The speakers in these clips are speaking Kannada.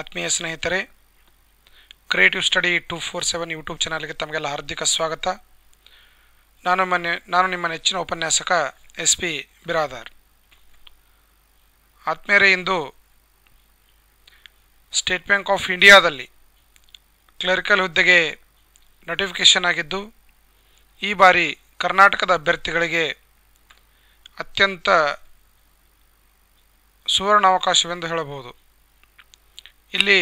ಆತ್ಮೀಯ ಸ್ನೇಹಿತರೆ creative study two four seven YouTube ಚಾನಲ್ಗೆ ತಮಗೆಲ್ಲ ಹಾರ್ದಿಕ ಸ್ವಾಗತ ನಾನು ಮನೆ ನಾನು ನಿಮ್ಮ ನೆಚ್ಚಿನ ಉಪನ್ಯಾಸಕ ಎಸ್ ಪಿ ಬಿರಾದಾರ್ ಆತ್ಮೀಯರೇ ಇಂದು ಸ್ಟೇಟ್ ಬ್ಯಾಂಕ್ ಆಫ್ ಇಂಡಿಯಾದಲ್ಲಿ ಕ್ಲರಿಕಲ್ ಹುದ್ದೆಗೆ ನೋಟಿಫಿಕೇಷನ್ ಆಗಿದ್ದು ಈ ಬಾರಿ ಕರ್ನಾಟಕದ ಅಭ್ಯರ್ಥಿಗಳಿಗೆ ಅತ್ಯಂತ ಸುವರ್ಣಾವಕಾಶವೆಂದು ಹೇಳಬಹುದು ಇಲ್ಲಿ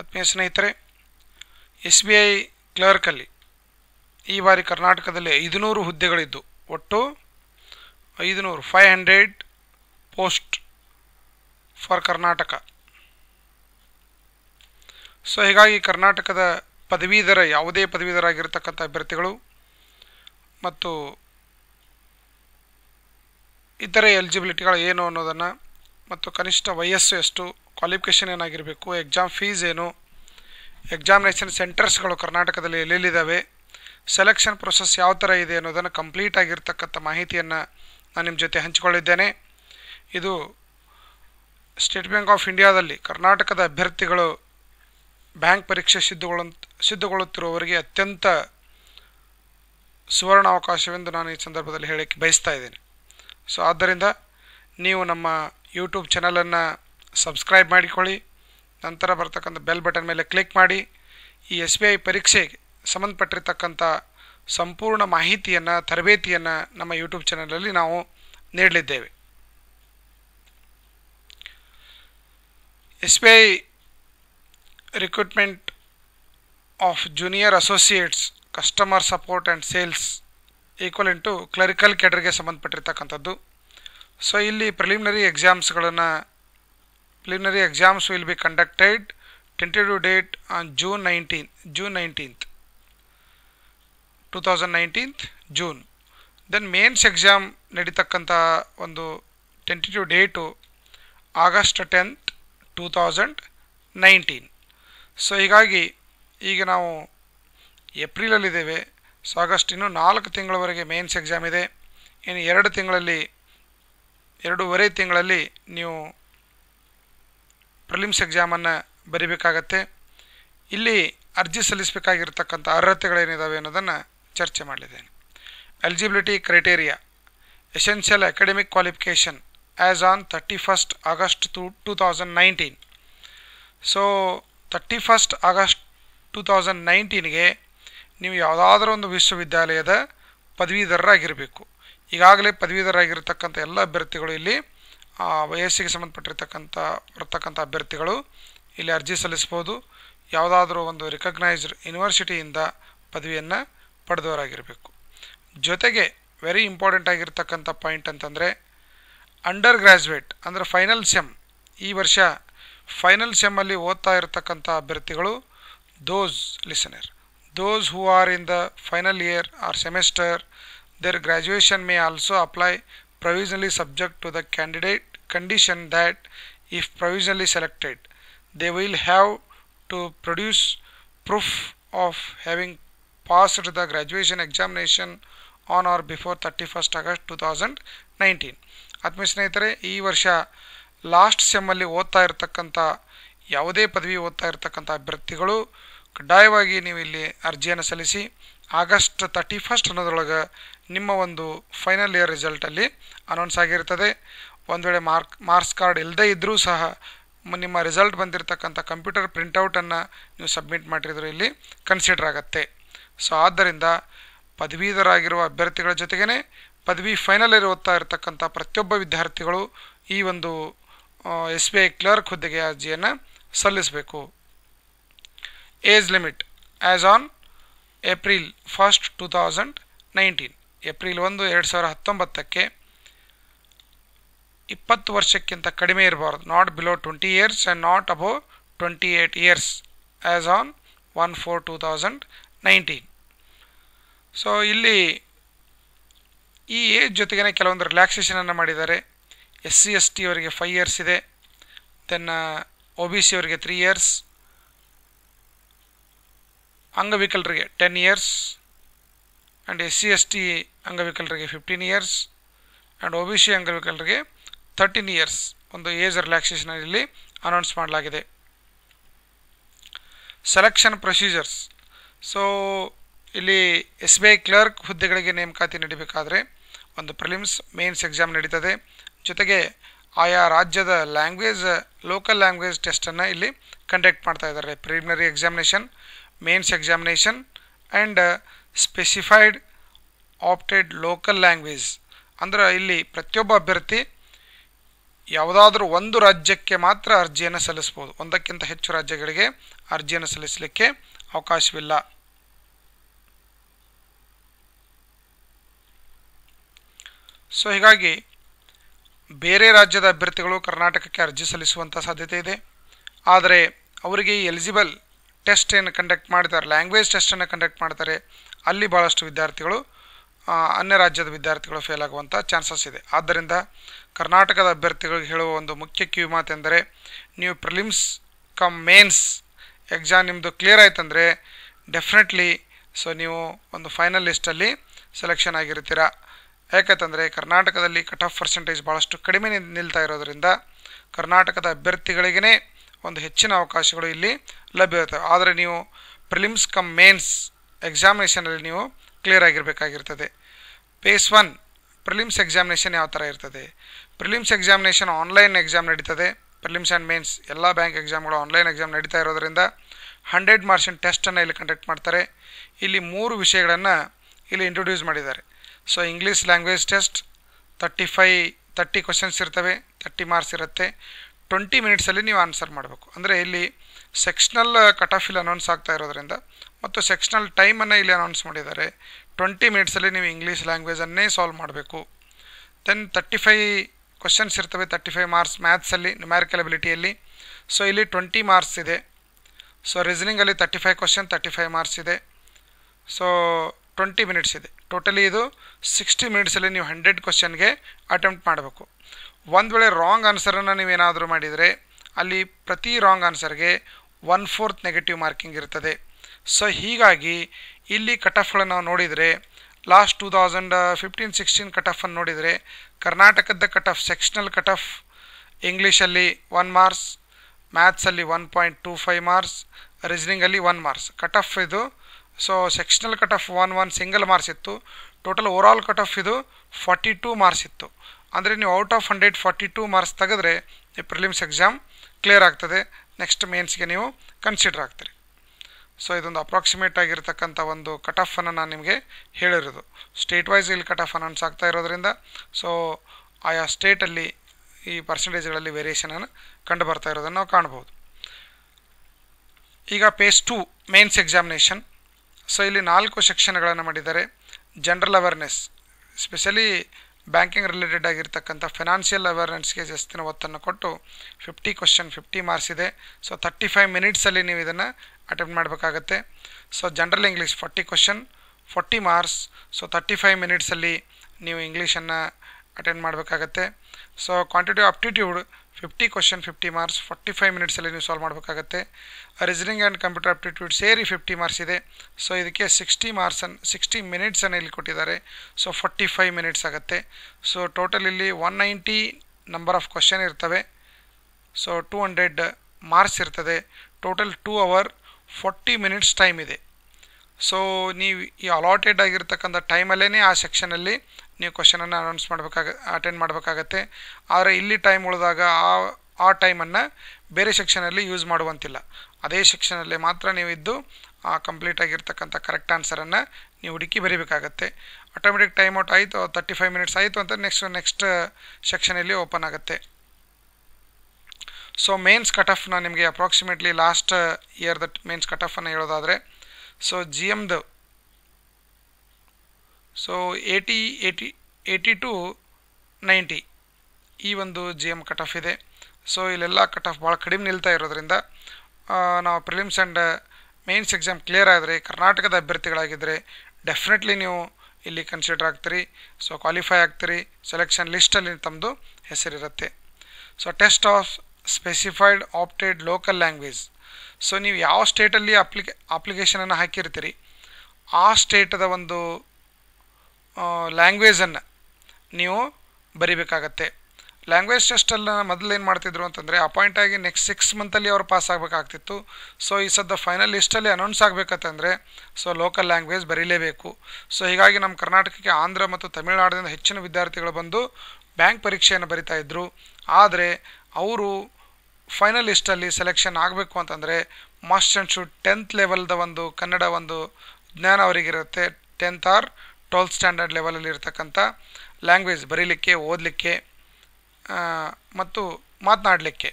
ಆತ್ಮೀಯ ಸ್ನೇಹಿತರೆ ಎಸ್ ಬಿ ಐ ಕ್ಲರ್ಕಲ್ಲಿ ಈ ಬಾರಿ ಕರ್ನಾಟಕದಲ್ಲಿ ಐದುನೂರು ಹುದ್ದೆಗಳಿದ್ದು ಒಟ್ಟು ಐದುನೂರು five hundred post for Karnataka so ಹೀಗಾಗಿ ಕರ್ನಾಟಕದ ಪದವೀಧರ ಯಾವುದೇ ಪದವೀಧರ ಆಗಿರತಕ್ಕಂಥ ಅಭ್ಯರ್ಥಿಗಳು ಮತ್ತು ಇತರೆ ಎಲಿಜಿಬಿಲಿಟಿಗಳು ಏನು ಅನ್ನೋದನ್ನು ಮತ್ತು ಕನಿಷ್ಠ ವಯಸ್ಸು ಎಷ್ಟು ಕ್ವಾಲಿಫಿಕೇಷನ್ ಏನಾಗಿರಬೇಕು ಎಕ್ಸಾಮ್ ಫೀಸ್ ಏನು ಎಕ್ಸಾಮಿನೇಷನ್ ಸೆಂಟರ್ಸ್ಗಳು ಕರ್ನಾಟಕದಲ್ಲಿ ಎಲ್ಲೆಲ್ಲಿದ್ದಾವೆ ಸೆಲೆಕ್ಷನ್ ಪ್ರೊಸೆಸ್ ಯಾವ ಥರ ಇದೆ ಅನ್ನೋದನ್ನು ಕಂಪ್ಲೀಟ್ ಆಗಿರ್ತಕ್ಕಂಥ ಮಾಹಿತಿಯನ್ನು ನಾನು ನಿಮ್ಮ ಜೊತೆ ಹಂಚಿಕೊಳ್ಳಿದ್ದೇನೆ ಇದು ಸ್ಟೇಟ್ ಬ್ಯಾಂಕ್ ಆಫ್ ಇಂಡಿಯಾದಲ್ಲಿ ಕರ್ನಾಟಕದ ಅಭ್ಯರ್ಥಿಗಳು ಬ್ಯಾಂಕ್ ಪರೀಕ್ಷೆ ಸಿದ್ಧಗೊಳ್ಳ ಸಿದ್ಧಗೊಳ್ಳುತ್ತಿರುವವರಿಗೆ ಅತ್ಯಂತ ಸುವರ್ಣ ಅವಕಾಶವೆಂದು ನಾನು ಈ ಸಂದರ್ಭದಲ್ಲಿ ಹೇಳಕ್ಕೆ ಬಯಸ್ತಾ ಇದ್ದೇನೆ ಸೊ ಆದ್ದರಿಂದ ನೀವು ನಮ್ಮ ಯೂಟ್ಯೂಬ್ ಚಾನಲನ್ನು ಸಬ್ಸ್ಕ್ರೈಬ್ ಮಾಡಿಕೊಳ್ಳಿ ನಂತರ ಬರ್ತಕ್ಕಂಥ ಬೆಲ್ ಬಟನ್ ಮೇಲೆ ಕ್ಲಿಕ್ ಮಾಡಿ ಈ ಎಸ್ ಬಿ ಐ ಪರೀಕ್ಷೆಗೆ ಸಂಬಂಧಪಟ್ಟಿರ್ತಕ್ಕಂಥ ಸಂಪೂರ್ಣ ಮಾಹಿತಿಯನ್ನು ತರಬೇತಿಯನ್ನು ನಮ್ಮ ಯೂಟ್ಯೂಬ್ ಚಾನಲಲ್ಲಿ ನಾವು ನೀಡಲಿದ್ದೇವೆ S B I recruitment of junior associates customer support and sales equal into clerical ಕೆಡರ್ಗೆ ಸಂಬಂಧಪಟ್ಟಿರ್ತಕ್ಕಂಥದ್ದು ಸೊ ಇಲ್ಲಿ ಪ್ರಿಲಿಮಿನರಿ ಎಕ್ಸಾಮ್ಸ್ಗಳನ್ನು preliminary exams will be conducted tentative date on June nineteen June nineteenth two thousand nineteenth June then mains exam ನಡೀತಕ್ಕಂಥ ಒಂದು tentative date August tenth two thousand nineteen so ಹೀಗಾಗಿ ಈಗ ನಾವು ಏಪ್ರಿಲಲ್ಲಿದ್ದೇವೆ ಸೊ ಆಗಸ್ಟ್ ಇನ್ನೂ ನಾಲ್ಕು ತಿಂಗಳವರೆಗೆ ಮೇನ್ಸ್ ಎಕ್ಸಾಮ್ ಇದೆ ಇನ್ನು ಎರಡು ತಿಂಗಳಲ್ಲಿ ಎರಡೂವರೆ ತಿಂಗಳಲ್ಲಿ ನೀವು ಪ್ರಿಲಿಮ್ಸ್ ಎಕ್ಸಾಮನ್ನು ಬರಿಬೇಕಾಗತ್ತೆ ಇಲ್ಲಿ ಅರ್ಜಿ ಸಲ್ಲಿಸಬೇಕಾಗಿರ್ತಕ್ಕಂಥ ಅರ್ಹತೆಗಳೇನಿದ್ದಾವೆ ಅನ್ನೋದನ್ನು ಚರ್ಚೆ ಮಾಡಲಿದ್ದೇನೆ eligibility criteria essential academic qualification as on thirty first August to two thousand nineteen so thirty first August two thousand ನೈನ್ಟೀನ್ಗೆ ನೀವು ಯಾವುದಾದ್ರೂ ಒಂದು ವಿಶ್ವವಿದ್ಯಾಲಯದ ಪದವೀಧರರಾಗಿರಬೇಕು ಈಗಾಗಲೇ ಪದವೀಧರರಾಗಿರ್ತಕ್ಕಂಥ ಎಲ್ಲ ಅಭ್ಯರ್ಥಿಗಳು ಇಲ್ಲಿ ವಯಸ್ಸಿಗೆ ಸಂಬಂಧಪಟ್ಟಿರ್ತಕ್ಕಂಥ ಬರ್ತಕ್ಕಂಥ ಅಭ್ಯರ್ಥಿಗಳು ಇಲ್ಲಿ ಅರ್ಜಿ ಸಲ್ಲಿಸ್ಬೋದು ಯಾವುದಾದ್ರೂ ಒಂದು ರಿಕಗ್ನೈಸ್ಡ್ ಯೂನಿವರ್ಸಿಟಿಯಿಂದ ಪದವಿಯನ್ನು ಪಡೆದವರಾಗಿರಬೇಕು ಜೊತೆಗೆ ವೆರಿ ಇಂಪಾರ್ಟೆಂಟ್ ಆಗಿರ್ತಕ್ಕಂಥ ಪಾಯಿಂಟ್ ಅಂತಂದರೆ ಅಂಡರ್ ಗ್ರ್ಯಾಜುಯೇಟ್ ಅಂದರೆ ಫೈನಲ್ ಸೆಮ್ ಈ ವರ್ಷ ಫೈನಲ್ ಸೆಮ್ಮಲ್ಲಿ ಓದ್ತಾ ಇರತಕ್ಕಂಥ ಅಭ್ಯರ್ಥಿಗಳು those listener Those who are in the final year or semester, their graduation may also apply provisionally subject to the candidate condition that if provisionally selected, they will have to produce proof of having passed the graduation examination on or before 31st August 2019. ಟು ಸ್ನೇಹಿತರೆ ಈ ವರ್ಷ ಲಾಸ್ಟ್ ಸೆಮ್ಮಲ್ಲಿ ಓದ್ತಾ ಇರತಕ್ಕಂಥ ಯಾವುದೇ ಪದವಿ ಓದ್ತಾ ಇರತಕ್ಕಂಥ ಅಭ್ಯರ್ಥಿಗಳು ಕಡ್ಡಾಯವಾಗಿ ನೀವು ಇಲ್ಲಿ ಅರ್ಜಿಯನ್ನು ಸಲ್ಲಿಸಿ ಆಗಸ್ಟ್ ತರ್ಟಿ ಫಸ್ಟ್ ಅನ್ನೋದ್ರೊಳಗೆ ನಿಮ್ಮ ಒಂದು ಫೈನಲ್ ಇಯರ್ ರಿಸಲ್ಟಲ್ಲಿ ಅನೌನ್ಸ್ ಆಗಿರ್ತದೆ ಒಂದು ವೇಳೆ ಮಾರ್ಕ್ ಮಾರ್ಕ್ಸ್ ಕಾರ್ಡ್ ಇಲ್ಲದೇ ಇದ್ದರೂ ಸಹ ನಿಮ್ಮ ರಿಸಲ್ಟ್ ಬಂದಿರತಕ್ಕಂಥ ಕಂಪ್ಯೂಟರ್ ಪ್ರಿಂಟೌಟನ್ನು ನೀವು ಸಬ್ಮಿಟ್ ಮಾಡಿದ್ರು ಇಲ್ಲಿ ಕನ್ಸಿಡರ್ ಆಗುತ್ತೆ ಸೊ ಆದ್ದರಿಂದ ಪದವೀಧರಾಗಿರುವ ಅಭ್ಯರ್ಥಿಗಳ ಜೊತೆಗೇ ಪದವಿ ಫೈನಲ್ ಇಯರ್ ಓದ್ತಾ ಇರತಕ್ಕಂಥ ಪ್ರತಿಯೊಬ್ಬ ವಿದ್ಯಾರ್ಥಿಗಳು ಈ ಒಂದು ಎಸ್ ಬಿ ಐ ಕ್ಲರ್ಕ್ ಹುದ್ದೆಗೆ ಅರ್ಜಿಯನ್ನು ಸಲ್ಲಿಸಬೇಕು age limit as on April first two thousand nineteen April ಒಂದು ಎರಡು ಸಾವಿರ ಹತ್ತೊಂಬತ್ತಕ್ಕೆ ಇಪ್ಪತ್ತು ವರ್ಷಕ್ಕಿಂತ ಕಡಿಮೆ ಇರಬಾರ್ದು not below twenty years and not above twenty eight years as on one four two thousand nineteen so ಇಲ್ಲಿ ಈ ಏಜ್ ಜೊತೆಗೇ ಕೆಲವೊಂದು ರಿಲ್ಯಾಕ್ಸೇಷನನ್ನು ಮಾಡಿದ್ದಾರೆ ಎಸ್ ಸಿ ಎಸ್ ಟಿ ಅವರಿಗೆ ಫೈವ್ ಇಯರ್ಸ್ ಇದೆ ದೆನ್ ಒ ಬಿ ಸಿ ಅವರಿಗೆ ತ್ರೀ ಇಯರ್ಸ್ ಅಂಗವಿಕಲರಿಗೆ ten years and S C S T ಅಂಗವಿಕಲರಿಗೆ fifteen years and O B C ಅಂಗವಿಕಲರಿಗೆ ತರ್ಟೀನ್ ಇಯರ್ಸ್ ಒಂದು ಏಜ್ ರಿಲ್ಯಾಕ್ಸೇಷನ್ ಇಲ್ಲಿ ಅನೌನ್ಸ್ ಮಾಡಲಾಗಿದೆ ಸೆಲೆಕ್ಷನ್ ಪ್ರೊಸೀಜರ್ಸ್ ಸೊ ಇಲ್ಲಿ ಎಸ್ ಬಿ ಐ ಕ್ಲರ್ಕ್ ಹುದ್ದೆಗಳಿಗೆ ನೇಮಕಾತಿ ನಡೀಬೇಕಾದರೆ ಒಂದು ಪ್ರಿಲಿಮ್ಸ್ ಮೇನ್ಸ್ ಎಕ್ಸಾಮ್ ನಡೀತದೆ ಜೊತೆಗೆ ಆಯಾ ರಾಜ್ಯದ ಲ್ಯಾಂಗ್ವೇಜ್ ಲೋಕಲ್ ಲ್ಯಾಂಗ್ವೇಜ್ ಟೆಸ್ಟನ್ನು ಇಲ್ಲಿ ಕಂಡಕ್ಟ್ ಮಾಡ್ತಾ ಇದ್ದಾರೆ preliminary examination mains examination and specified opted local language ಅಂದರೆ ಇಲ್ಲಿ ಪ್ರತಿಯೊಬ್ಬ ಅಭ್ಯರ್ಥಿ ಯಾವುದಾದ್ರೂ ಒಂದು ರಾಜ್ಯಕ್ಕೆ ಮಾತ್ರ ಅರ್ಜಿಯನ್ನು ಸಲ್ಲಿಸ್ಬೋದು ಒಂದಕ್ಕಿಂತ ಹೆಚ್ಚು ರಾಜ್ಯಗಳಿಗೆ ಅರ್ಜಿಯನ್ನು ಸಲ್ಲಿಸಲಿಕ್ಕೆ ಅವಕಾಶವಿಲ್ಲ ಸೊ ಹೀಗಾಗಿ ಬೇರೆ ರಾಜ್ಯದ ಅಭ್ಯರ್ಥಿಗಳು ಕರ್ನಾಟಕಕ್ಕೆ ಅರ್ಜಿ ಸಲ್ಲಿಸುವಂಥ ಸಾಧ್ಯತೆ ಇದೆ ಆದರೆ ಅವರಿಗೆ ಎಲಿಜಿಬಲ್ ಟೆಸ್ಟನ್ನು ಕಂಡಕ್ಟ್ ಮಾಡ್ತಾರೆ ಲ್ಯಾಂಗ್ವೇಜ್ ಟೆಸ್ಟನ್ನು ಕಂಡಕ್ಟ್ ಮಾಡ್ತಾರೆ ಅಲ್ಲಿ ಭಾಳಷ್ಟು ವಿದ್ಯಾರ್ಥಿಗಳು ಅನ್ಯ ರಾಜ್ಯದ ವಿದ್ಯಾರ್ಥಿಗಳು ಫೇಲ್ ಆಗುವಂಥ ಚಾನ್ಸಸ್ ಇದೆ ಆದ್ದರಿಂದ ಕರ್ನಾಟಕದ ಅಭ್ಯರ್ಥಿಗಳಿಗೆ ಹೇಳುವ ಒಂದು ಮುಖ್ಯ ಮಾತೆಂದರೆ ನೀವು ಪ್ರಿಲಿಮ್ಸ್ ಕಮ್ ಮೇನ್ಸ್ ಎಕ್ಸಾಮ್ ನಿಮ್ಮದು ಕ್ಲಿಯರ್ ಆಯ್ತಂದರೆ ಡೆಫಿನೆಟ್ಲಿ ಸೊ ನೀವು ಒಂದು ಫೈನಲ್ ಲಿಸ್ಟಲ್ಲಿ ಸೆಲೆಕ್ಷನ್ ಆಗಿರ್ತೀರ ಯಾಕಂತಂದರೆ ಕರ್ನಾಟಕದಲ್ಲಿ ಕಟ್ ಆಫ್ ಪರ್ಸೆಂಟೇಜ್ ಭಾಳಷ್ಟು ಕಡಿಮೆ ನಿಲ್ತಾ ಇರೋದರಿಂದ ಕರ್ನಾಟಕದ ಅಭ್ಯರ್ಥಿಗಳಿಗೇ ಒಂದು ಹೆಚ್ಚಿನ ಅವಕಾಶಗಳು ಇಲ್ಲಿ ಇರುತ್ತವೆ ಆದರೆ ನೀವು ಪ್ರಿಲಿಮ್ಸ್ ಕಮ್ ಮೇನ್ಸ್ ಎಕ್ಸಾಮಿನೇಷನಲ್ಲಿ ನೀವು ಕ್ಲಿಯರ್ ಆಗಿರಬೇಕಾಗಿರ್ತದೆ ಪೇಸ್ ಒನ್ ಪ್ರಿಲಿಮ್ಸ್ ಎಕ್ಸಾಮಿನೇಷನ್ ಯಾವ ಥರ ಇರ್ತದೆ ಪ್ರಿಲಿಮ್ಸ್ ಎಕ್ಸಾಮಿನೇಷನ್ ಆನ್ಲೈನ್ ಎಕ್ಸಾಮ್ ನಡೀತದೆ ಪ್ರಿಲಿಮ್ಸ್ ಆ್ಯಂಡ್ ಮೇನ್ಸ್ ಎಲ್ಲ ಬ್ಯಾಂಕ್ ಎಕ್ಸಾಮ್ಗಳು ಆನ್ಲೈನ್ ಎಕ್ಸಾಮ್ ನಡೀತಾ ಇರೋದರಿಂದ ಹಂಡ್ರೆಡ್ ಮಾರ್ಸೆಂಟ್ ಟೆಸ್ಟನ್ನು ಇಲ್ಲಿ ಕಂಡಕ್ಟ್ ಮಾಡ್ತಾರೆ ಇಲ್ಲಿ ಮೂರು ವಿಷಯಗಳನ್ನು ಇಲ್ಲಿ ಇಂಟ್ರೊಡ್ಯೂಸ್ ಮಾಡಿದ್ದಾರೆ so English language test thirty five thirty questions ಇರ್ತವೆ ತರ್ಟಿ ಮಾರ್ಕ್ಸ್ ಇರುತ್ತೆ ಟ್ವೆಂಟಿ ಮಿನಿಟ್ಸಲ್ಲಿ ನೀವು ಆನ್ಸರ್ ಮಾಡಬೇಕು ಅಂದರೆ ಇಲ್ಲಿ ಸೆಕ್ಷನಲ್ ಕಟ್ ಆಫ್ ಇಲ್ಲಿ ಅನೌನ್ಸ್ ಆಗ್ತಾ ಇರೋದ್ರಿಂದ ಮತ್ತು ಸೆಕ್ಷನಲ್ ಟೈಮನ್ನು ಇಲ್ಲಿ ಅನೌನ್ಸ್ ಮಾಡಿದ್ದಾರೆ ಟ್ವೆಂಟಿ ಮಿನಿಟ್ಸಲ್ಲಿ ನೀವು ಇಂಗ್ಲೀಷ್ ಲ್ಯಾಂಗ್ವೇಜನ್ನೇ ಸಾಲ್ವ್ ಮಾಡಬೇಕು ದೆನ್ ತರ್ಟಿ ಫೈ ಕ್ವಶನ್ಸ್ ಇರ್ತವೆ ತರ್ಟಿ ಫೈವ್ ಮಾರ್ಕ್ಸ್ ಮ್ಯಾಥ್ಸಲ್ಲಿ ನ್ಯೂಮ್ಯಾರಿಕಲ್ ಸೊ ಇಲ್ಲಿ ಟ್ವೆಂಟಿ ಮಾರ್ಕ್ಸ್ ಇದೆ ಸೊ ರೀಸನಿಂಗಲ್ಲಿ thirty five question thirty five marks ಇದೆ ಸೊ ಟ್ವೆಂಟಿ ಮಿನಿಟ್ಸ್ ಇದೆ ಟೋಟಲಿ ಇದು ಸಿಕ್ಸ್ಟಿ ಮಿನಿಟ್ಸಲ್ಲಿ ನೀವು ಹಂಡ್ರೆಡ್ ಕ್ವಶನ್ಗೆ ಅಟೆಂಪ್ಟ್ ಮಾಡಬೇಕು ಒಂದು ವೇಳೆ ರಾಂಗ್ ಆನ್ಸರನ್ನು ನೀವೇನಾದರೂ ಮಾಡಿದರೆ ಅಲ್ಲಿ ಪ್ರತಿ ರಾಂಗ್ ಆನ್ಸರ್ಗೆ ಒನ್ ಫೋರ್ತ್ ನೆಗೆಟಿವ್ ಮಾರ್ಕಿಂಗ್ ಇರ್ತದೆ ಸೊ ಹೀಗಾಗಿ ಇಲ್ಲಿ ಕಟ್ ಆಫ್ಗಳನ್ನು ನಾವು ನೋಡಿದರೆ last two thousand fifteen sixteen cut ಆಫನ್ನು ನೋಡಿದರೆ ಕರ್ನಾಟಕದ cut off sectional cut off ಇಂಗ್ಲೀಷಲ್ಲಿ ಒನ್ ಮಾರ್ಕ್ಸ್ ಮ್ಯಾಥ್ಸಲ್ಲಿ one point two five marks ರೀಸನಿಂಗಲ್ಲಿ ಒನ್ ಮಾರ್ಕ್ಸ್ ಕಟ್ ಆಫ್ ಇದು so sectional cut off one one single marks ಇತ್ತು ಟೋಟಲ್ ಆಲ್ ಕಟ್ ಆಫ್ ಇದು ಫಾರ್ಟಿ ಟೂ ಮಾರ್ಕ್ಸ್ ಇತ್ತು ಅಂದರೆ ನೀವು out of hundred forty two marks ತೆಗೆದ್ರೆ ನೀವು ಪ್ರಿಲಿಮ್ಸ್ ಎಕ್ಸಾಮ್ ಕ್ಲಿಯರ್ ಆಗ್ತದೆ ನೆಕ್ಸ್ಟ್ ಮೇನ್ಸ್ಗೆ ನೀವು ಕನ್ಸಿಡರ್ ಆಗ್ತೀರಿ ಸೊ ಇದೊಂದು ಅಪ್ರಾಕ್ಸಿಮೇಟ್ ಆಗಿರ್ತಕ್ಕಂಥ ಒಂದು ಕಟ್ ಆಫನ್ನು ನಾನು ನಿಮಗೆ ಹೇಳಿರೋದು ಸ್ಟೇಟ್ ವೈಸ್ ಇಲ್ಲಿ ಕಟ್ ಆಫ್ ಅನೌನ್ಸ್ ಆಗ್ತಾ ಇರೋದ್ರಿಂದ ಸೊ ಆಯಾ ಸ್ಟೇಟಲ್ಲಿ ಈ ಪರ್ಸೆಂಟೇಜ್ಗಳಲ್ಲಿ ವೇರಿಯೇಷನನ್ನು ಕಂಡು ಬರ್ತಾ ಇರೋದನ್ನು ನಾವು ಕಾಣ್ಬೋದು ಈಗ phase two mains examination so ಇಲ್ಲಿ ನಾಲ್ಕು ಸೆಕ್ಷನ್ಗಳನ್ನು ಮಾಡಿದ್ದಾರೆ general awareness specially banking related ಆಗಿರ್ತಕ್ಕಂಥ ಫಿನಾನ್ಷಿಯಲ್ ಅವೇರ್ನೆಸ್ಗೆ ಜಾಸ್ತಿನ ಒತ್ತನ್ನು ಕೊಟ್ಟು ಫಿಫ್ಟಿ ಕ್ವಶನ್ ಫಿಫ್ಟಿ ಮಾರ್ಕ್ಸ್ ಇದೆ ಸೊ ತರ್ಟಿ ಫೈವ್ ಮಿನಿಟ್ಸಲ್ಲಿ ನೀವು ಇದನ್ನು ಅಟೆಂಪ್ಟ್ ಮಾಡಬೇಕಾಗತ್ತೆ so general English forty question forty marks so thirty five ಮಿನಿಟ್ಸಲ್ಲಿ ನೀವು ಇಂಗ್ಲೀಷನ್ನು ಅಟೆಂಡ್ ಮಾಡಬೇಕಾಗತ್ತೆ so quantity aptitude fifty question fifty marks forty five ಮಿನಿಟ್ಸಲ್ಲಿ ನೀವು ಸಾಲ್ವ್ ಮಾಡಬೇಕಾಗುತ್ತೆ ರೀಸನಿಂಗ್ ಆ್ಯಂಡ್ ಕಂಪ್ಯೂಟರ್ ಆಪ್ಟಿಟ್ಯೂಡ್ ಸೇರಿ ಫಿಫ್ಟಿ ಮಾರ್ಕ್ಸ್ ಇದೆ ಸೊ ಇದಕ್ಕೆ ಸಿಕ್ಸ್ಟಿ ಮಾರ್ಕ್ಸನ್ನು ಸಿಕ್ಸ್ಟಿ ಮಿನಿಟ್ಸನ್ನು ಇಲ್ಲಿ ಕೊಟ್ಟಿದ್ದಾರೆ ಸೊ ಫಾರ್ಟಿ ಫೈವ್ ಮಿನಿಟ್ಸ್ ಆಗುತ್ತೆ ಸೊ ಟೋಟಲ್ ಇಲ್ಲಿ one ninety number of question ಇರ್ತವೆ ಸೊ ಟೂ ಹಂಡ್ರೆಡ್ ಮಾರ್ಕ್ಸ್ ಇರ್ತದೆ total two hour forty minutes time ಇದೆ ಸೊ ನೀವು ಈ ಅಲಾಟೆಡ್ ಆಗಿರ್ತಕ್ಕಂಥ ಟೈಮಲ್ಲೇ ಆ ಸೆಕ್ಷನಲ್ಲಿ ನೀವು ಕ್ವಶನನ್ನು ಅನೌನ್ಸ್ ಮಾಡಬೇಕಾಗ ಅಟೆಂಡ್ ಮಾಡಬೇಕಾಗತ್ತೆ ಆದರೆ ಇಲ್ಲಿ ಟೈಮ್ ಉಳಿದಾಗ ಆ ಆ ಟೈಮನ್ನು ಬೇರೆ ಸೆಕ್ಷನಲ್ಲಿ ಯೂಸ್ ಮಾಡುವಂತಿಲ್ಲ ಅದೇ ಸೆಕ್ಷನಲ್ಲಿ ಮಾತ್ರ ನೀವಿದ್ದು ಆ ಕಂಪ್ಲೀಟಾಗಿರ್ತಕ್ಕಂಥ ಕರೆಕ್ಟ್ ಆನ್ಸರನ್ನು ನೀವು ಹುಡುಕಿ ಬರೀಬೇಕಾಗತ್ತೆ ಆಟೋಮೆಟಿಕ್ ಟೈಮ್ ಔಟ್ ಆಯಿತು ತರ್ಟಿ ಫೈವ್ ಮಿನಿಟ್ಸ್ ಆಯಿತು ಅಂತ ನೆಕ್ಸ್ಟ್ ನೆಕ್ಸ್ಟ್ ಸೆಕ್ಷನಲ್ಲಿ ಓಪನ್ ಆಗುತ್ತೆ ಸೊ ಮೇನ್ಸ್ ಕಟ್ ಆಫ್ನ ನಿಮಗೆ ಅಪ್ರಾಕ್ಸಿಮೇಟ್ಲಿ ಲಾಸ್ಟ್ ಇಯರ್ದ ಮೇನ್ಸ್ ಕಟ್ ಆಫನ್ನು ಹೇಳೋದಾದರೆ ಸೊ ಜಿ ಎಮ್ದು so eighty eighty eighty to ninety ಈ ಒಂದು ಜಿ ಎಮ್ ಕಟ್ ಆಫ್ ಇದೆ ಸೊ ಇಲ್ಲೆಲ್ಲ ಕಟ್ ಆಫ್ ಭಾಳ ಕಡಿಮೆ ನಿಲ್ತಾ ಇರೋದ್ರಿಂದ ನಾವು prelims and mains exam clear ಆದರೆ ಕರ್ನಾಟಕದ ಅಭ್ಯರ್ಥಿಗಳಾಗಿದ್ದರೆ ಡೆಫಿನೆಟ್ಲಿ ನೀವು ಇಲ್ಲಿ ಕನ್ಸಿಡರ್ ಆಗ್ತೀರಿ ಸೊ ಕ್ವಾಲಿಫೈ ಆಗ್ತೀರಿ ಸೆಲೆಕ್ಷನ್ ಲಿಸ್ಟಲ್ಲಿ ತಮ್ಮದು ಹೆಸರಿರುತ್ತೆ so test of specified opted local language so ನೀವು ಯಾವ ಸ್ಟೇಟಲ್ಲಿ ಅಪ್ಲಿಕೆ ಅಪ್ಲಿಕೇಶನನ್ನು ಹಾಕಿರ್ತೀರಿ ಆ ಸ್ಟೇಟದ ಒಂದು ಲ್ಯಾಂಗ್ವೇಜನ್ನು ನೀವು ಬರಿಬೇಕಾಗತ್ತೆ ಲ್ಯಾಂಗ್ವೇಜ್ ಟೆಸ್ಟಲ್ಲಿ ಮೊದಲು ಏನು ಮಾಡ್ತಿದ್ರು ಅಂತಂದರೆ ಅಪಾಯಿಂಟ್ ಆಗಿ ನೆಕ್ಸ್ಟ್ ಸಿಕ್ಸ್ ಮಂತಲ್ಲಿ ಅವರು ಪಾಸ್ ಆಗಬೇಕಾಗ್ತಿತ್ತು ಸೊ ಈ ಸದ್ದ ಫೈನಲ್ ಲಿಸ್ಟಲ್ಲಿ ಅನೌನ್ಸ್ ಆಗಬೇಕಂತಂದರೆ ಸೊ ಲೋಕಲ್ ಲ್ಯಾಂಗ್ವೇಜ್ ಬರೀಲೇಬೇಕು ಸೊ ಹೀಗಾಗಿ ನಮ್ಮ ಕರ್ನಾಟಕಕ್ಕೆ ಆಂಧ್ರ ಮತ್ತು ತಮಿಳುನಾಡಿನಿಂದ ಹೆಚ್ಚಿನ ವಿದ್ಯಾರ್ಥಿಗಳು ಬಂದು ಬ್ಯಾಂಕ್ ಪರೀಕ್ಷೆಯನ್ನು ಇದ್ದರು ಆದರೆ ಅವರು ಫೈನಲ್ ಲಿಸ್ಟಲ್ಲಿ ಸೆಲೆಕ್ಷನ್ ಆಗಬೇಕು ಅಂತಂದರೆ ಮಾಸ್ಟರ್ ಆ್ಯಂಡ್ ಶುಡ್ ಟೆಂತ್ ಲೆವೆಲ್ದ ಒಂದು ಕನ್ನಡ ಒಂದು ಜ್ಞಾನ ಅವರಿಗಿರುತ್ತೆ ಟೆಂತ್ ಆರ್ ಟ್ವೆಲ್ತ್ ಸ್ಟ್ಯಾಂಡರ್ಡ್ ಲೆವೆಲಲ್ಲಿ ಇರ್ತಕ್ಕಂಥ ಲ್ಯಾಂಗ್ವೇಜ್ ಬರೀಲಿಕ್ಕೆ ಓದಲಿಕ್ಕೆ ಮತ್ತು ಮಾತನಾಡಲಿಕ್ಕೆ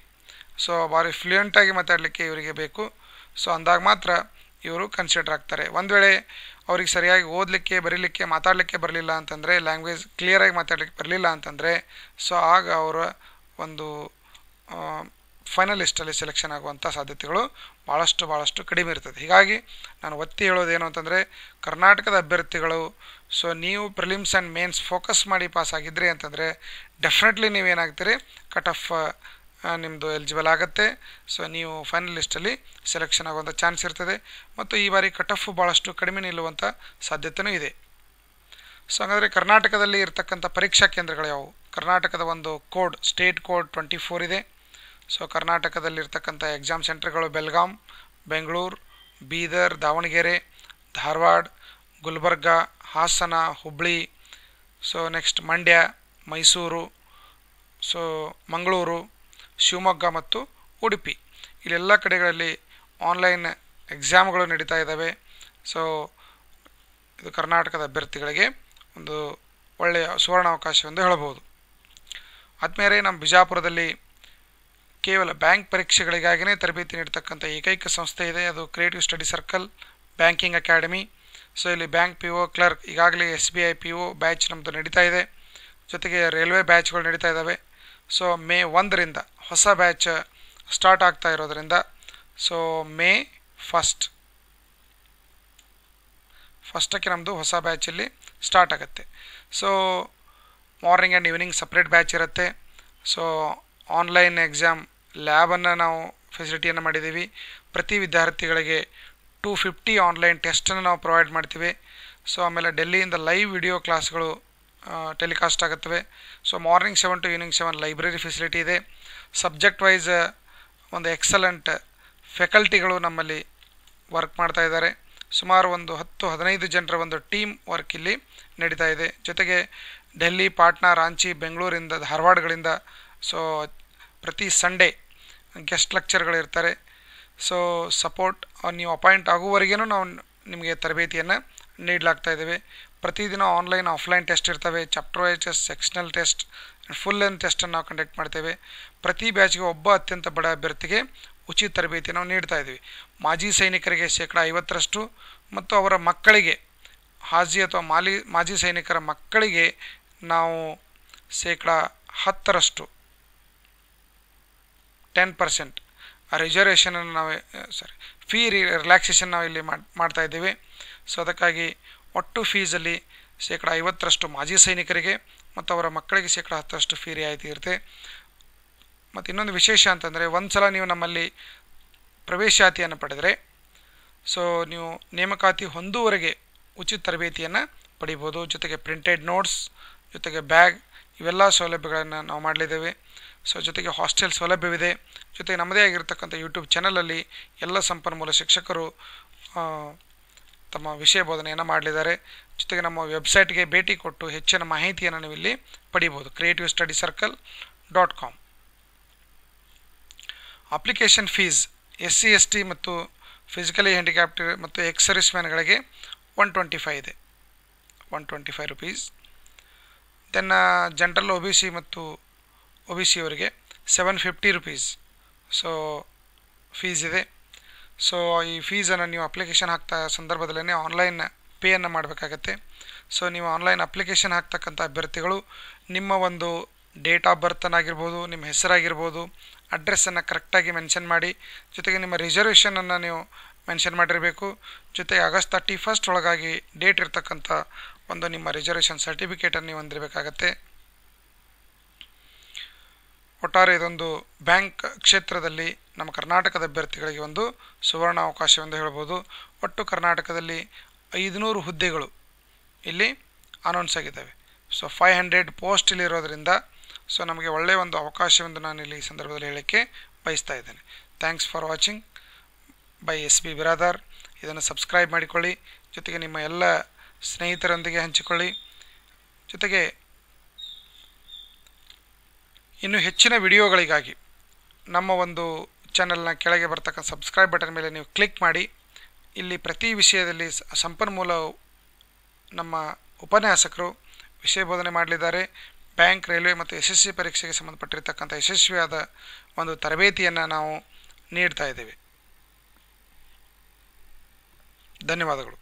ಸೊ ಭಾರಿ ಫ್ಲೂಯೆಂಟಾಗಿ ಮಾತಾಡಲಿಕ್ಕೆ ಇವರಿಗೆ ಬೇಕು ಸೊ ಅಂದಾಗ ಮಾತ್ರ ಇವರು ಕನ್ಸಿಡರ್ ಆಗ್ತಾರೆ ಒಂದು ವೇಳೆ ಅವ್ರಿಗೆ ಸರಿಯಾಗಿ ಓದಲಿಕ್ಕೆ ಬರೀಲಿಕ್ಕೆ ಮಾತಾಡಲಿಕ್ಕೆ ಬರಲಿಲ್ಲ ಅಂತಂದರೆ ಲ್ಯಾಂಗ್ವೇಜ್ ಕ್ಲಿಯರಾಗಿ ಮಾತಾಡಲಿಕ್ಕೆ ಬರಲಿಲ್ಲ ಅಂತಂದರೆ ಸೊ ಆಗ ಅವರ ಒಂದು ಫೈನಲಿಸ್ಟಲ್ಲಿ ಸೆಲೆಕ್ಷನ್ ಆಗುವಂಥ ಸಾಧ್ಯತೆಗಳು ಭಾಳಷ್ಟು ಭಾಳಷ್ಟು ಕಡಿಮೆ ಇರ್ತದೆ ಹೀಗಾಗಿ ನಾನು ಒತ್ತಿ ಹೇಳೋದೇನು ಅಂತಂದರೆ ಕರ್ನಾಟಕದ ಅಭ್ಯರ್ಥಿಗಳು ಸೊ ನೀವು ಪ್ರಿಲಿಮ್ಸ್ ಆ್ಯಂಡ್ ಮೇನ್ಸ್ ಫೋಕಸ್ ಮಾಡಿ ಪಾಸ್ ಆಗಿದ್ರಿ ಅಂತಂದರೆ ಡೆಫಿನೆಟ್ಲಿ ನೀವೇನಾಗ್ತೀರಿ ಕಟ್ ಆಫ್ ನಿಮ್ಮದು ಎಲಿಜಿಬಲ್ ಆಗುತ್ತೆ ಸೊ ನೀವು ಫೈನಲಿಸ್ಟಲ್ಲಿ ಸೆಲೆಕ್ಷನ್ ಆಗುವಂಥ ಚಾನ್ಸ್ ಇರ್ತದೆ ಮತ್ತು ಈ ಬಾರಿ ಕಟ್ ಆಫ್ ಭಾಳಷ್ಟು ಕಡಿಮೆ ನಿಲ್ಲುವಂಥ ಸಾಧ್ಯತೆಯೂ ಇದೆ ಸೊ ಹಾಗಾದರೆ ಕರ್ನಾಟಕದಲ್ಲಿ ಇರತಕ್ಕಂಥ ಪರೀಕ್ಷಾ ಕೇಂದ್ರಗಳು ಯಾವುವು ಕರ್ನಾಟಕದ ಒಂದು code state code twenty four ಇದೆ ಸೊ ಕರ್ನಾಟಕದಲ್ಲಿರ್ತಕ್ಕಂಥ ಎಕ್ಸಾಮ್ ಸೆಂಟರ್ಗಳು Belgaum Bengaluru Bidar Davangere Dharwad Gulbarga Hassan Hubballi so next Mandya Mysuru so Mangaluru Shivamogga ಮತ್ತು ಉಡುಪಿ ಇಲ್ಲೆಲ್ಲ ಕಡೆಗಳಲ್ಲಿ ಆನ್ಲೈನ್ ಎಕ್ಸಾಮ್ಗಳು ನಡೀತಾ ಇದ್ದಾವೆ ಸೊ ಇದು ಕರ್ನಾಟಕದ ಅಭ್ಯರ್ಥಿಗಳಿಗೆ ಒಂದು ಒಳ್ಳೆಯ ಸುವರ್ಣಾವಕಾಶವೆಂದು ಹೇಳಬಹುದು ಆದ್ಮೇಲೆ ನಮ್ಮ ಬಿಜಾಪುರದಲ್ಲಿ ಕೇವಲ ಬ್ಯಾಂಕ್ ಪರೀಕ್ಷೆಗಳಿಗಾಗಿಯೇ ತರಬೇತಿ ನೀಡತಕ್ಕಂಥ ಏಕೈಕ ಸಂಸ್ಥೆ ಇದೆ ಅದು creative study circle banking academy so ಇಲ್ಲಿ ಬ್ಯಾಂಕ್ ಪಿ ಒ ಕ್ಲರ್ಕ್ ಈಗಾಗಲೇ S B I P O batch ನಮ್ಮದು ನಡೀತಾ ಇದೆ ಜೊತೆಗೆ ರೈಲ್ವೆ ಬ್ಯಾಚ್ಗಳು ನಡೀತಾ ಇದ್ದಾವೆ ಸೊ ಮೇ ಒಂದರಿಂದ ಹೊಸ ಬ್ಯಾಚ್ ಸ್ಟಾರ್ಟ್ ಆಗ್ತಾ ಇರೋದರಿಂದ ಸೊ ಮೇ ಫಸ್ಟ್ ಫಸ್ಟಕ್ಕೆ ನಮ್ಮದು ಹೊಸ ಬ್ಯಾಚಲ್ಲಿ ಸ್ಟಾರ್ಟ್ ಆಗುತ್ತೆ so morning and evening separate batch ಇರುತ್ತೆ ಸೊ ಆನ್ಲೈನ್ ಎಕ್ಸಾಮ್ ಲ್ಯಾಬನ್ನು ನಾವು ಫೆಸಿಲಿಟಿಯನ್ನು ಮಾಡಿದ್ದೀವಿ ಪ್ರತಿ ವಿದ್ಯಾರ್ಥಿಗಳಿಗೆ ಟೂ ಫಿಫ್ಟಿ ಆನ್ಲೈನ್ ಟೆಸ್ಟನ್ನು ನಾವು ಪ್ರೊವೈಡ್ ಮಾಡ್ತೀವಿ ಸೊ ಆಮೇಲೆ ಡೆಲ್ಲಿಯಿಂದ ಲೈವ್ ವಿಡಿಯೋ ಕ್ಲಾಸ್ಗಳು ಟೆಲಿಕಾಸ್ಟ್ ಆಗುತ್ತವೆ so morning seven to evening seven library facility ಇದೆ ಸಬ್ಜೆಕ್ಟ್ ವೈಸ್ ಒಂದು ಎಕ್ಸಲೆಂಟ್ ಫೆಕಲ್ಟಿಗಳು ನಮ್ಮಲ್ಲಿ ವರ್ಕ್ ಮಾಡ್ತಾ ಇದ್ದಾರೆ ಸುಮಾರು ಒಂದು ಹತ್ತು ಹದಿನೈದು ಜನರ ಒಂದು ಟೀಮ್ ವರ್ಕ್ ಇಲ್ಲಿ ನಡೀತಾ ಇದೆ ಜೊತೆಗೆ ಡೆಲ್ಲಿ ಪಾಟ್ನಾ ರಾಂಚಿ ಬೆಂಗಳೂರಿಂದ ಧಾರವಾಡಗಳಿಂದ ಸೊ ಪ್ರತಿ ಸಂಡೇ ಗೆಸ್ಟ್ ಇರ್ತಾರೆ ಸೊ ಸಪೋರ್ಟ್ ನೀವು ಅಪಾಯಿಂಟ್ ಆಗುವವರೆಗೇನು ನಾವು ನಿಮಗೆ ತರಬೇತಿಯನ್ನು ನೀಡಲಾಗ್ತಾ ಇದ್ದೇವೆ ಪ್ರತಿದಿನ ಆನ್ಲೈನ್ ಆಫ್ಲೈನ್ ಟೆಸ್ಟ್ ಇರ್ತವೆ chapter test sectional test full length ಟೆಸ್ಟನ್ನು ನಾವು ಕಂಡಕ್ಟ್ ಮಾಡ್ತೇವೆ ಪ್ರತಿ ಬ್ಯಾಚ್ಗೆ ಒಬ್ಬ ಅತ್ಯಂತ ಬಡ ಅಭ್ಯರ್ಥಿಗೆ ಉಚಿತ ತರಬೇತಿ ನಾವು ನೀಡ್ತಾ ಇದ್ದೀವಿ ಮಾಜಿ ಸೈನಿಕರಿಗೆ ಶೇಕಡಾ ಐವತ್ತರಷ್ಟು ಮತ್ತು ಅವರ ಮಕ್ಕಳಿಗೆ ಹಾಜಿ ಅಥವಾ ಮಾಲಿ ಮಾಜಿ ಸೈನಿಕರ ಮಕ್ಕಳಿಗೆ ನಾವು ಶೇಕಡ ಹತ್ತರಷ್ಟು ಟೆನ್ ಪರ್ಸೆಂಟ್ ರಿಸರ್ವೇಷನನ್ನು ನಾವು ಸಾರಿ ಫೀ ರಿ ರಿಲ್ಯಾಕ್ಸೇಷನ್ ನಾವು ಇಲ್ಲಿ ಮಾಡ್ತಾ ಇದ್ದೀವಿ ಸೊ ಅದಕ್ಕಾಗಿ ಒಟ್ಟು ಫೀಸಲ್ಲಿ ಶೇಕಡ ಐವತ್ತರಷ್ಟು ಮಾಜಿ ಸೈನಿಕರಿಗೆ ಮತ್ತು ಅವರ ಮಕ್ಕಳಿಗೆ ಶೇಕಡ ಹತ್ತರಷ್ಟು ಫೀ ರಿಯಾಯಿತಿ ಇರುತ್ತೆ ಮತ್ತು ಇನ್ನೊಂದು ವಿಶೇಷ ಅಂತಂದರೆ ಒಂದು ಸಲ ನೀವು ನಮ್ಮಲ್ಲಿ ಪ್ರವೇಶಾತಿಯನ್ನು ಪಡೆದರೆ ಸೊ ನೀವು ನೇಮಕಾತಿ ಹೊಂದುವರೆಗೆ ಉಚಿತ ತರಬೇತಿಯನ್ನು ಪಡಿಬೋದು ಜೊತೆಗೆ ಪ್ರಿಂಟೆಡ್ ನೋಟ್ಸ್ ಜೊತೆಗೆ ಬ್ಯಾಗ್ ಇವೆಲ್ಲ ಸೌಲಭ್ಯಗಳನ್ನು ನಾವು ಮಾಡಲಿದ್ದೇವೆ ಸೊ ಜೊತೆಗೆ ಹಾಸ್ಟೆಲ್ ಸೌಲಭ್ಯವಿದೆ ಜೊತೆಗೆ ನಮ್ಮದೇ ಆಗಿರತಕ್ಕಂಥ ಯೂಟ್ಯೂಬ್ ಚಾನಲಲ್ಲಿ ಎಲ್ಲ ಸಂಪನ್ಮೂಲ ಶಿಕ್ಷಕರು ತಮ್ಮ ವಿಷಯ ಬೋಧನೆಯನ್ನು ಮಾಡಲಿದ್ದಾರೆ ಜೊತೆಗೆ ನಮ್ಮ ವೆಬ್ಸೈಟ್ಗೆ ಭೇಟಿ ಕೊಟ್ಟು ಹೆಚ್ಚಿನ ಮಾಹಿತಿಯನ್ನು ನೀವು ಇಲ್ಲಿ ಪಡಿಬೋದು creative study circle dot com application fees S C S T ಮತ್ತು ಫಿಸಿಕಲಿ ಹ್ಯಾಂಡಿಕ್ಯಾಪ್ಟ್ ಮತ್ತು ಎಕ್ಸ್ ಸರ್ವಿಸ್ ಮ್ಯಾನ್ಗಳಿಗೆ ಒನ್ ಟ್ವೆಂಟಿ ಫೈವ್ ಇದೆ one twenty five rupees then general O B C ಮತ್ತು ಒ ಬಿ ಸಿಯವರಿಗೆ seven fifty rupees so fees ಇದೆ ಸೊ ಈ ಫೀಸನ್ನು ನೀವು ಅಪ್ಲಿಕೇಶನ್ ಹಾಕ್ತಾ ಸಂದರ್ಭದಲ್ಲೇ ಆನ್ಲೈನ್ ಪೇಯನ್ನು ಮಾಡಬೇಕಾಗತ್ತೆ ಸೊ ನೀವು ಆನ್ಲೈನ್ ಅಪ್ಲಿಕೇಶನ್ ಹಾಕ್ತಕ್ಕಂಥ ಅಭ್ಯರ್ಥಿಗಳು ನಿಮ್ಮ ಒಂದು ಡೇಟ್ ಆಫ್ ಆಗಿರ್ಬೋದು ನಿಮ್ಮ ಹೆಸರಾಗಿರ್ಬೋದು ಅಡ್ರೆಸ್ಸನ್ನು ಕರೆಕ್ಟಾಗಿ ಮೆನ್ಷನ್ ಮಾಡಿ ಜೊತೆಗೆ ನಿಮ್ಮ ರಿಸರ್ವೇಷನನ್ನು ನೀವು ಮೆನ್ಷನ್ ಮಾಡಿರಬೇಕು ಜೊತೆಗೆ ಆಗಸ್ಟ್ ತರ್ಟಿ ಫಸ್ಟ್ ಒಳಗಾಗಿ ಡೇಟ್ ಇರ್ತಕ್ಕಂಥ ಒಂದು ನಿಮ್ಮ ರಿಸರ್ವೇಷನ್ ಸರ್ಟಿಫಿಕೇಟನ್ನು ನೀವು ಹೊಂದಿರಬೇಕಾಗತ್ತೆ ಒಟ್ಟಾರೆ ಇದೊಂದು ಬ್ಯಾಂಕ್ ಕ್ಷೇತ್ರದಲ್ಲಿ ನಮ್ಮ ಕರ್ನಾಟಕದ ಅಭ್ಯರ್ಥಿಗಳಿಗೆ ಒಂದು ಸುವರ್ಣ ಅವಕಾಶವೆಂದು ಹೇಳ್ಬೋದು ಒಟ್ಟು ಕರ್ನಾಟಕದಲ್ಲಿ ಐದುನೂರು ಹುದ್ದೆಗಳು ಇಲ್ಲಿ ಅನೌನ್ಸ್ ಆಗಿದ್ದಾವೆ ಸೊ ಫೈವ್ ಹಂಡ್ರೆಡ್ ಪೋಸ್ಟ್ ಇಲ್ಲಿರೋದರಿಂದ ಸೊ ನಮಗೆ ಒಳ್ಳೆಯ ಒಂದು ಅವಕಾಶವೆಂದು ನಾನು ಇಲ್ಲಿ ಈ ಸಂದರ್ಭದಲ್ಲಿ ಹೇಳೋಕ್ಕೆ ಬಯಸ್ತಾ ಇದ್ದೇನೆ thanks for watching bye S B Biradar ಇದನ್ನು ಸಬ್ಸ್ಕ್ರೈಬ್ ಮಾಡಿಕೊಳ್ಳಿ ಜೊತೆಗೆ ನಿಮ್ಮ ಎಲ್ಲ ಸ್ನೇಹಿತರೊಂದಿಗೆ ಹಂಚಿಕೊಳ್ಳಿ ಜೊತೆಗೆ ಇನ್ನು ಹೆಚ್ಚಿನ ವಿಡಿಯೋಗಳಿಗಾಗಿ ನಮ್ಮ ಒಂದು ಚಾನೆಲ್ನ ಕೆಳಗೆ ಬರ್ತಕ್ಕ ಸಬ್ಸ್ಕ್ರೈಬ್ ಬಟನ್ ಮೇಲೆ ನೀವು ಕ್ಲಿಕ್ ಮಾಡಿ ಇಲ್ಲಿ ಪ್ರತಿ ವಿಷಯದಲ್ಲಿ ಸಂಪನ್ಮೂಲ ನಮ್ಮ ಉಪನ್ಯಾಸಕರು ವಿಷಯ ಬೋಧನೆ ಮಾಡಲಿದ್ದಾರೆ ಬ್ಯಾಂಕ್ ರೈಲ್ವೆ ಮತ್ತು ಎಸ್ ಎಸ್ ಪರೀಕ್ಷೆಗೆ ಸಂಬಂಧಪಟ್ಟಿರ್ತಕ್ಕಂಥ ಯಶಸ್ವಿಯಾದ ಒಂದು ತರಬೇತಿಯನ್ನು ನಾವು ನೀಡ್ತಾ ಇದ್ದೇವೆ ಧನ್ಯವಾದಗಳು